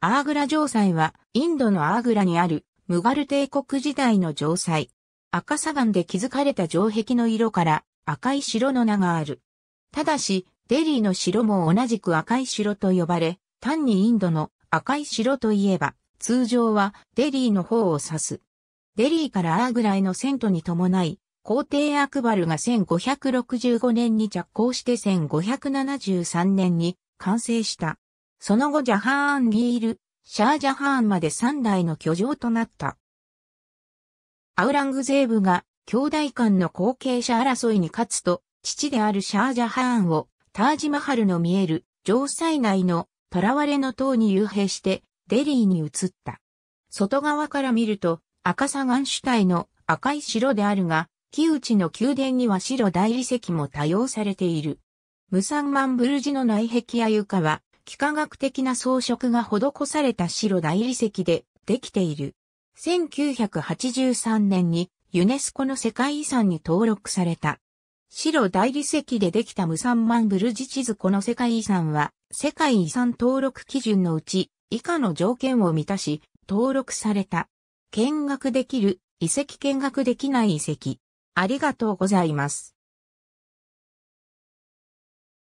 アーグラ城塞は、インドのアーグラにある、ムガル帝国時代の城塞。赤砂岩で築かれた城壁の色から、赤い城の名がある。ただし、デリーの城も同じく赤い城と呼ばれ、単にインドの赤い城といえば、通常はデリーの方を指す。デリーからアーグラへの遷都に伴い、皇帝アクバルが1565年に着工して1573年に完成した。その後ジャハーンギール、シャージャハーンまで三代の居城となった。アウラングゼーブが兄弟間の後継者争いに勝つと、父であるシャージャハーンをタージマハルの見える城塞内の囚われの塔に幽閉してデリーに移った。外側から見ると赤サガン主体の赤い城であるが、木内の宮殿には白大理石も多用されている。ムサンマンブルジの内壁や床は幾何学的な装飾が施された白大理石でできている。1983年にユネスコの世界遺産に登録された。白大理石でできたムサンマンブルジ地図この世界遺産は世界遺産登録基準のうち以下の条件を満たし登録された。見学できる遺跡見学できない遺跡。ありがとうございます。